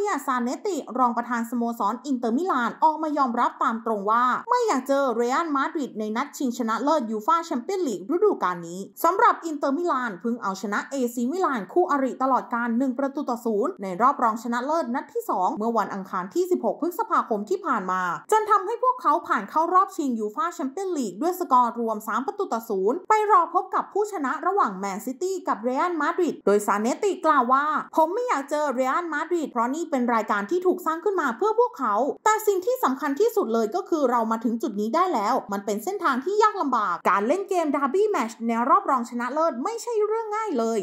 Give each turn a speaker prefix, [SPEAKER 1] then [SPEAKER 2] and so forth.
[SPEAKER 1] ริยซานเนติรองประธานสโมสรอินเตอร์มิลาน ออกมายอมรับตามตรงว่าไม่อยากเจอเรอัลมาดริดในนัดชิงชนะเลิศ ยูฟาแชมเปี้ยนลีกฤดูกาลนี้สำหรับอินเตอร์มิลานเพิ่งเอาชนะเอซีมิลาน คู่อริตลอดการ 1 ประตูต่อศูนย์ในรอบรองชนะเลิศ นัดที่ 2 เมื่อวันอังคารที่ 16พฤษภาคมที่ผ่านมาจนทำให้พวกเขาผ่านเข้ารอบชิงยูฟาแชมเปี้ยนลีกด้วยสกอร์รวม 3ประตูต่อศูนย์ไปรอพบกับผู้ชนะระหว่างแมนซิตี้กับเรอัลมาดริดโดยซานเนติกล่าวว่าผมไม่อยากเจอเรอัลมาดริดเพราะนี่เป็นรายการที่ถูกสร้างขึ้นมาเพื่อพวกเขา แต่สิ่งที่สำคัญที่สุดเลยก็คือเรามาถึงจุดนี้ได้แล้ว มันเป็นเส้นทางที่ยากลำบาก การเล่นเกมดาร์บี้แมชในรอบรองชนะเลิศ
[SPEAKER 2] ไม่ใช่เรื่องง่ายเลย